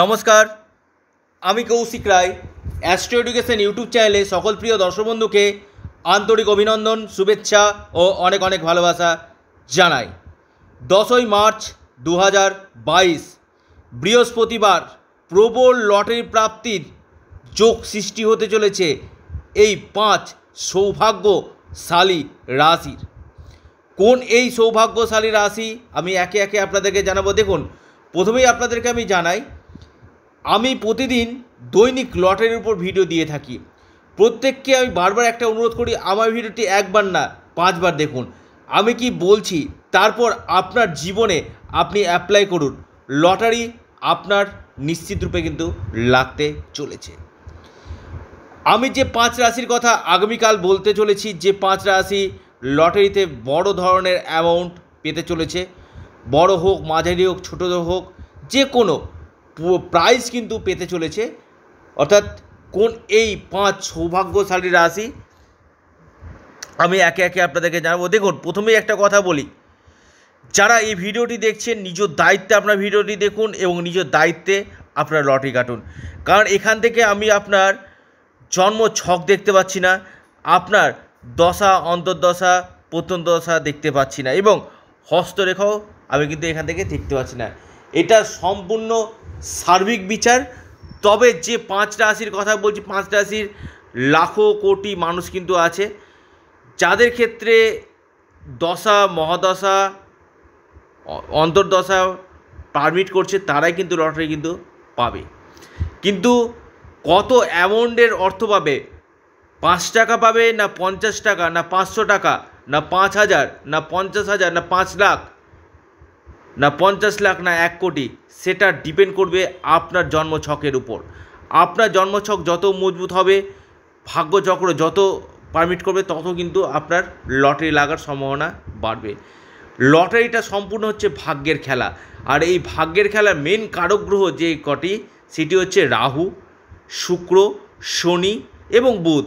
নমস্কার আমি Koushik Roy Astro Education YouTube চ্যানেলে সকল প্রিয় দর্শক বন্ধুকে আন্তরিক অভিনন্দন শুভেচ্ছা ও অনেক অনেক ভালোবাসা জানাই দশই মার্চ দু হাজার বাইশ বৃহস্পতিবার প্রবল লটারি প্রাপ্তির যোগ সৃষ্টি হতে চলেছে এই পাঁচ সৌভাগ্যশালী রাশির কোন এই সৌভাগ্যশালী রাশি আমি একে একে আপনাদেরকে জানাবো দেখুন প্রথমেই আপনাদেরকে আমি জানাই আমি প্রতিদিন দৈনিক লটারির উপর ভিডিও দিয়ে থাকি প্রত্যেককে আমি বারবার একটা অনুরোধ করি আমার ভিডিওটি একবার না পাঁচবার দেখুন আমি কি বলছি তারপর আপনার জীবনে আপনি অ্যাপ্লাই করুন লটারি আপনার নিশ্চিত রূপে কিন্তু লাগতে চলেছে আমি যে পাঁচ রাশির কথা আগামীকাল বলতে চলেছি যে পাঁচ রাশি লটারিতে বড় ধরনের অ্যামাউন্ট পেতে চলেছে বড় হোক মাঝারি হোক ছোটো হোক যে কোনো প্রাইজ কিন্তু পেতে চলেছে অর্থাৎ কোন এই পাঁচ সৌভাগ্যশালী রাশি আমি একে একে আপনাদেরকে জানাবো দেখুন প্রথমেই একটা কথা বলি যারা এই ভিডিওটি দেখছেন নিজ দায়িত্বে আপনার ভিডিওটি দেখুন এবং নিজ দায়িত্বে আপনার লটারি কাটুন কারণ এখান থেকে আমি আপনার জন্ম ছক দেখতে পাচ্ছি না আপনার দশা অন্তর্দশা প্রত্যন্তদশা দেখতে পাচ্ছি না এবং হস্তরেখাও আমি কিন্তু এখান থেকে দেখতে পাচ্ছি না এটা সম্পূর্ণ সার্বিক বিচার তবে যে পাঁচ রাশির কথা বলছি পাঁচ রাশির লাখো কোটি মানুষ কিন্তু আছে যাদের ক্ষেত্রে দশা মহাদশা অন্তর্দশা পারমিট করছে তারাই কিন্তু লটারি কিন্তু পাবে কিন্তু কত অ্যামাউন্টের অর্থ পাবে পাঁচ টাকা পাবে না পঞ্চাশ টাকা না পাঁচশো টাকা না পাঁচ হাজার না পঞ্চাশ হাজার না পাঁচ লাখ না পঞ্চাশ লাখ না এক কোটি সেটা ডিপেন্ড করবে আপনার জন্মছকের উপর আপনার জন্মছক যত মজবুত হবে ভাগ্যচক্র যত পারমিট করবে তত কিন্তু আপনার লটারি লাগার সম্ভাবনা বাড়বে লটারিটা সম্পূর্ণ হচ্ছে ভাগ্যের খেলা আর এই ভাগ্যের খেলার মেন কারকগ্রহ যে কটি সেটি হচ্ছে রাহু শুক্র শনি এবং বুধ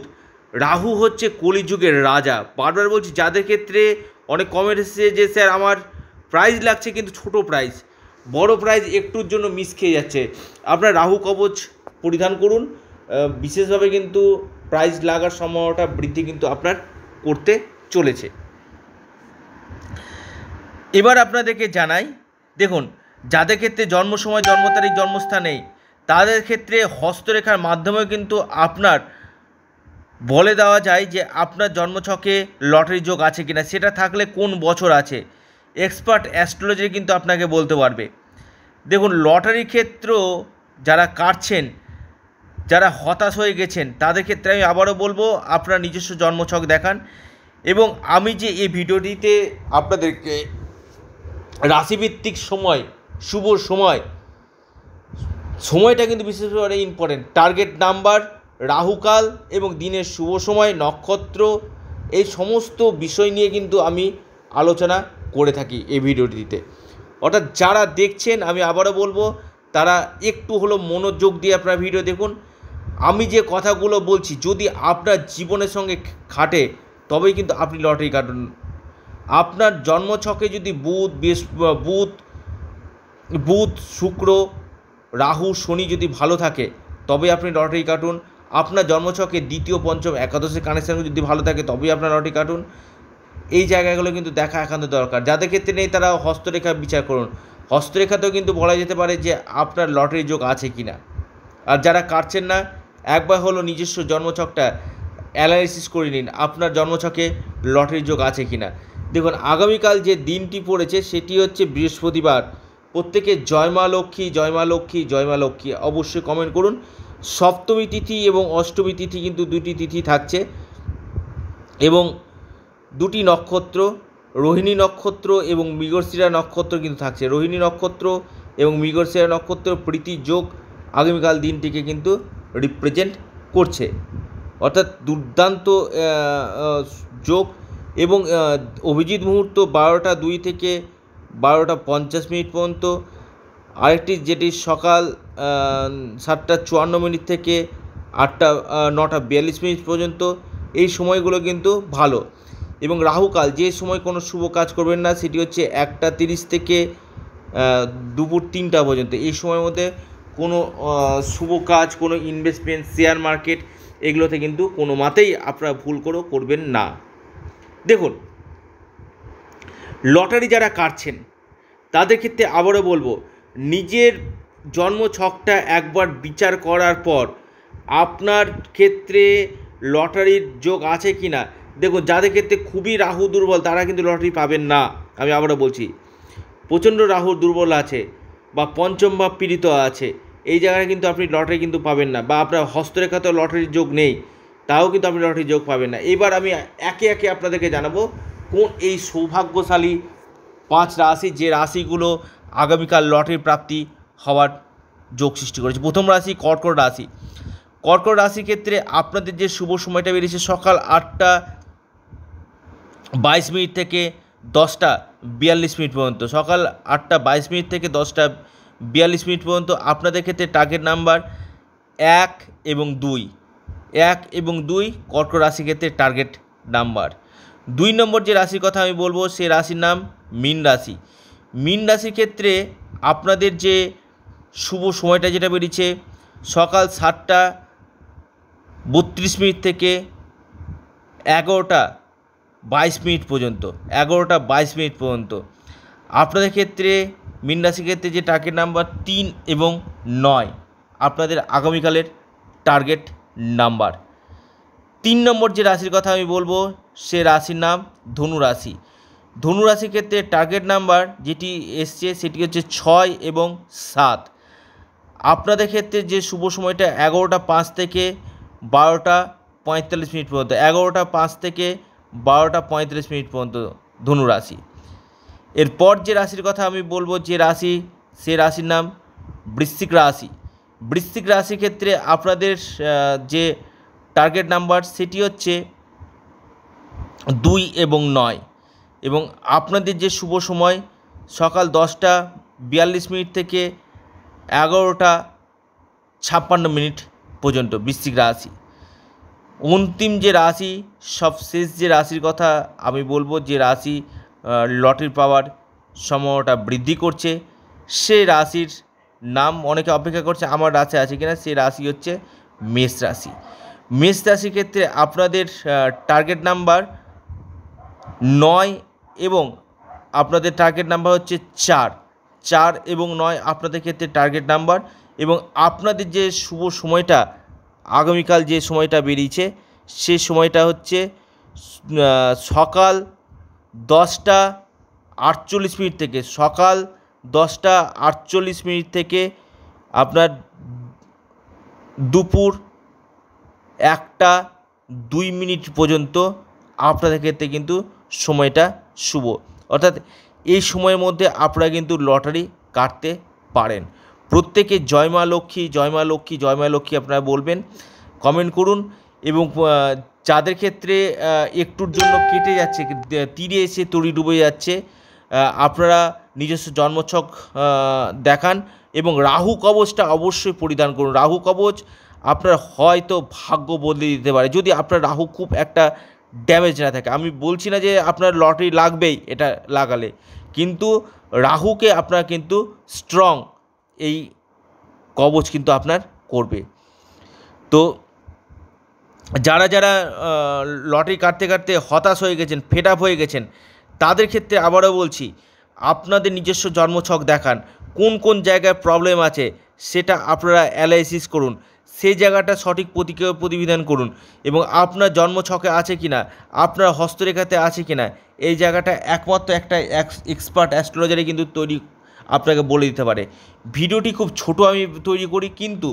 রাহু হচ্ছে কলিযুগের রাজা বারবার বলছি যাদের ক্ষেত্রে অনেক কমেন্ট এসেছে যে স্যার আমার প্রাইজ লাগছে কিন্তু ছোট প্রাইজ বড় প্রাইজ একটুর জন্য মিস খেয়ে যাচ্ছে আপনার রাহু কবচ পরিধান করুন বিশেষভাবে কিন্তু প্রাইজ লাগার সময়টা বৃদ্ধি কিন্তু আপনার করতে চলেছে এবার আপনাদেরকে জানাই দেখুন যাদের ক্ষেত্রে জন্ম সময় জন্ম তারিখ জন্মস্থানে তাদের ক্ষেত্রে হস্তরেখার মাধ্যমে কিন্তু আপনার বলে দেওয়া যায় যে আপনার জন্মছকে লটারি যোগ আছে কিনা সেটা থাকলে কোন বছর আছে এক্সপার্ট অ্যাস্ট্রোলজি কিন্তু আপনাকে বলতে পারবে দেখুন লটারি ক্ষেত্র যারা কাটছেন যারা হতাশ হয়ে গেছেন তাদের ক্ষেত্রে আমি আবারও বলবো আপনার নিজস্ব জন্মছক দেখান এবং আমি যে এই ভিডিওটিতে আপনাদেরকে রাশিভিত্তিক সময় শুভ সময় সময়টা কিন্তু বিশেষভাবে ইম্পর্টেন্ট টার্গেট নাম্বার রাহুকাল এবং দিনের শুভ সময় নক্ষত্র এই সমস্ত বিষয় নিয়ে কিন্তু আমি আলোচনা করে থাকি এই ভিডিওটিতে অর্থাৎ যারা দেখছেন আমি আবারও বলবো তারা একটু হলো মনোযোগ দিয়ে আপনার ভিডিও দেখুন আমি যে কথাগুলো বলছি যদি আপনার জীবনের সঙ্গে খাটে তবেই কিন্তু আপনি লটারি কাটুন আপনার জন্মছকে যদি বুধ বৃহ বুধ বুধ শুক্র রাহু শনি যদি ভালো থাকে তবে আপনি লটারি কাটুন আপনার জন্মছকে দ্বিতীয় পঞ্চম একাদশের কানেকশান যদি ভালো থাকে তবেই আপনার লটারি কাটুন এই জায়গাগুলো কিন্তু দেখা একান্ত দরকার যাদের ক্ষেত্রে নেই তারা হস্তরেখা বিচার করুন হস্তরেখাতেও কিন্তু বলা যেতে পারে যে আপনার লটারি যোগ আছে কি না আর যারা কাটছেন না একবার হলো নিজস্ব জন্মছকটা অ্যানালাইসিস করে নিন আপনার জন্মছকে লটারি যোগ আছে কি না দেখুন আগামীকাল যে দিনটি পড়েছে সেটি হচ্ছে বৃহস্পতিবার প্রত্যেকে জয়মা লক্ষ্মী জয়মা লক্ষ্মী জয়মা লক্ষ্মী অবশ্যই কমেন্ট করুন সপ্তমী তিথি এবং অষ্টমী তিথি কিন্তু দুটি তিথি থাকছে এবং দুটি নক্ষত্র রোহিণী নক্ষত্র এবং মৃগশিরা নক্ষত্র কিন্তু থাকছে রোহিণী নক্ষত্র এবং মৃগশিরা নক্ষত্র প্রীতি যোগ আগামীকাল দিনটিকে কিন্তু রিপ্রেজেন্ট করছে অর্থাৎ দুর্দান্ত যোগ এবং অভিজিৎ মুহূর্ত বারোটা দুই থেকে বারোটা পঞ্চাশ মিনিট পর্যন্ত আরেকটি যেটি সকাল সাতটা চুয়ান্ন মিনিট থেকে আটটা নটা বিয়াল্লিশ মিনিট পর্যন্ত এই সময়গুলো কিন্তু ভালো এবং রাহুকাল যে সময় কোনো শুভ কাজ করবেন না সেটি হচ্ছে একটা তিরিশ থেকে দুপুর তিনটা পর্যন্ত এই সময়ের মধ্যে কোনো শুভ কাজ কোনো ইনভেস্টমেন্ট শেয়ার মার্কেট এগুলোতে কিন্তু কোনো মাতেই আপনারা ভুল করেও করবেন না দেখুন লটারি যারা কাটছেন তাদের ক্ষেত্রে আবারও বলবো নিজের জন্ম ছকটা একবার বিচার করার পর আপনার ক্ষেত্রে লটারির যোগ আছে কি না দেখো যাদের ক্ষেত্রে খুবই রাহু দুর্বল তারা কিন্তু লটারি পাবেন না আমি আবারও বলছি প্রচণ্ড রাহু দুর্বল আছে বা পঞ্চম বা পীড়িত আছে এই জায়গায় কিন্তু আপনি লটারি কিন্তু পাবেন না বা আপনার হস্তরেখাতেও লটারির যোগ নেই তাও কিন্তু আপনি লটারির যোগ পাবেন না এবার আমি একে একে আপনাদেরকে জানাবো কোন এই সৌভাগ্যশালী পাঁচ রাশি যে রাশিগুলো আগামীকাল লটারি প্রাপ্তি হওয়ার যোগ সৃষ্টি করেছে প্রথম রাশি কর্কট রাশি কর্কট রাশির ক্ষেত্রে আপনাদের যে শুভ সময়টা বেরিয়েছে সকাল আটটা বাইশ মিনিট থেকে দশটা বিয়াল্লিশ মিনিট পর্যন্ত সকাল আটটা বাইশ মিনিট থেকে দশটা বিয়াল্লিশ মিনিট পর্যন্ত আপনাদের ক্ষেত্রে টার্গেট নাম্বার এক এবং দুই এক এবং দুই কর্ক রাশি ক্ষেত্রে টার্গেট নাম্বার দুই নম্বর যে রাশির কথা আমি বলবো সে রাশির নাম মিন রাশি মিন রাশির ক্ষেত্রে আপনাদের যে শুভ সময়টা যেটা বেরিয়েছে সকাল সাতটা বত্রিশ মিনিট থেকে এগারোটা বাইশ মিনিট পর্যন্ত এগারোটা বাইশ মিনিট পর্যন্ত আপনাদের ক্ষেত্রে মীন রাশির ক্ষেত্রে যে টার্গেট নাম্বার তিন এবং নয় আপনাদের আগামীকালের টার্গেট নাম্বার তিন নম্বর যে রাশির কথা আমি বলবো সে রাশির নাম ধনু রাশি ধনু রাশির ক্ষেত্রে টার্গেট নাম্বার যেটি এসছে সেটি হচ্ছে ছয় এবং সাত আপনাদের ক্ষেত্রে যে শুভ সময়টা এগারোটা পাঁচ থেকে বারোটা পঁয়তাল্লিশ মিনিট পর্যন্ত এগারোটা পাঁচ থেকে বারোটা পঁয়ত্রিশ মিনিট পর্যন্ত ধনু রাশি এরপর যে রাশির কথা আমি বলবো যে রাশি সে রাশির নাম বৃশ্চিক রাশি বৃশ্চিক রাশির ক্ষেত্রে আপনাদের যে টার্গেট নাম্বার সেটি হচ্ছে দুই এবং নয় এবং আপনাদের যে শুভ সময় সকাল দশটা বিয়াল্লিশ মিনিট থেকে এগারোটা ছাপ্পান্ন মিনিট পর্যন্ত বৃশ্চিক রাশি অন্তিম যে রাশি সবশেষ যে রাশির কথা আমি বলবো যে রাশি লটের পাওয়ার সম্ভাবনাটা বৃদ্ধি করছে সে রাশির নাম অনেকে অপেক্ষা করছে আমার রাশি আছে কিনা সে রাশি হচ্ছে মেষ রাশি মেষ রাশির ক্ষেত্রে আপনাদের টার্গেট নাম্বার নয় এবং আপনাদের টার্গেট নাম্বার হচ্ছে চার চার এবং নয় আপনাদের ক্ষেত্রে টার্গেট নাম্বার এবং আপনাদের যে শুভ সময়টা আগামীকাল যে সময়টা বেরিয়েছে সে সময়টা হচ্ছে সকাল দশটা আটচল্লিশ মিনিট থেকে সকাল দশটা আটচল্লিশ মিনিট থেকে আপনার দুপুর একটা দুই মিনিট পর্যন্ত আপনাদের ক্ষেত্রে কিন্তু সময়টা শুভ অর্থাৎ এই সময়ের মধ্যে আপনারা কিন্তু লটারি কাটতে পারেন প্রত্যেকে জয় মা লক্ষ্মী জয় মা লক্ষ্মী জয় মা লক্ষ্মী আপনারা বলবেন কমেন্ট করুন এবং যাদের ক্ষেত্রে একটুর জন্য কেটে যাচ্ছে তীরে এসে তড়ি ডুবে যাচ্ছে আপনারা নিজস্ব জন্মছক দেখান এবং রাহু কবচটা অবশ্যই পরিধান করুন রাহু কবচ আপনার হয়তো ভাগ্য বদলে দিতে পারে যদি আপনার রাহু খুব একটা ড্যামেজ না থাকে আমি বলছি না যে আপনার লটারি লাগবেই এটা লাগালে কিন্তু রাহুকে আপনার কিন্তু স্ট্রং এই কবচ কিন্তু আপনার করবে তো যারা যারা লটারি কাটতে কাটতে হতাশ হয়ে গেছেন ফেট আপ হয়ে গেছেন তাদের ক্ষেত্রে আবারও বলছি আপনাদের নিজস্ব জন্মছক দেখান কোন কোন জায়গায় প্রবলেম আছে সেটা আপনারা অ্যালাইসিস করুন সেই জায়গাটা সঠিক প্রতিক্রিয়া প্রতিবিধান করুন এবং আপনার জন্মছকে আছে কি না আপনার হস্তরেখাতে আছে কি না এই জায়গাটা একমাত্র একটা এক্সপার্ট অ্যাস্ট্রোলজারে কিন্তু তৈরি আপনাকে বলে দিতে পারে ভিডিওটি খুব ছোট আমি তৈরি করি কিন্তু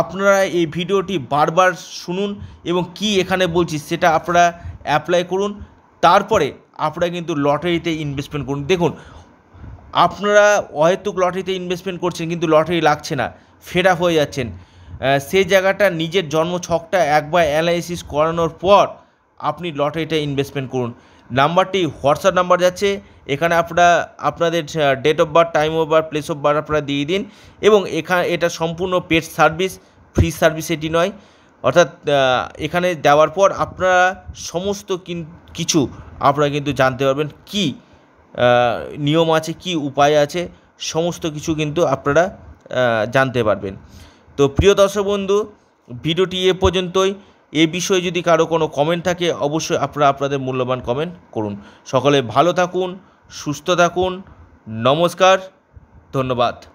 আপনারা এই ভিডিওটি বারবার শুনুন এবং কি এখানে বলছি সেটা আপনারা অ্যাপ্লাই করুন তারপরে আপনারা কিন্তু লটারিতে ইনভেস্টমেন্ট করুন দেখুন আপনারা অহেতুক লটারিতে ইনভেস্টমেন্ট করছেন কিন্তু লটারি লাগছে না ফেড আপ হয়ে যাচ্ছেন সে জায়গাটা নিজের জন্ম ছকটা একবার অ্যানালাইসিস করানোর পর আপনি লটারিটা ইনভেস্টমেন্ট করুন নাম্বারটি হোয়াটসঅ্যাপ নাম্বার যাচ্ছে এখানে আপনারা আপনাদের date of birth time of birth place of birth আপনারা দিয়ে দিন এবং এখানে এটা সম্পূর্ণ পেড সার্ভিস ফ্রি সার্ভিস এটি নয় অর্থাৎ এখানে দেওয়ার পর আপনারা সমস্ত কিছু আপনারা কিন্তু জানতে পারবেন কি নিয়ম আছে কি উপায় আছে সমস্ত কিছু কিন্তু আপনারা জানতে পারবেন তো প্রিয় দর্শক বন্ধু ভিডিওটি এ পর্যন্তই এ বিষয়ে যদি কারো কোনো কমেন্ট থাকে অবশ্যই আপনারা আপনাদের মূল্যবান কমেন্ট করুন সকলে ভালো থাকুন সুস্থ থাকুন নমস্কার ধন্যবাদ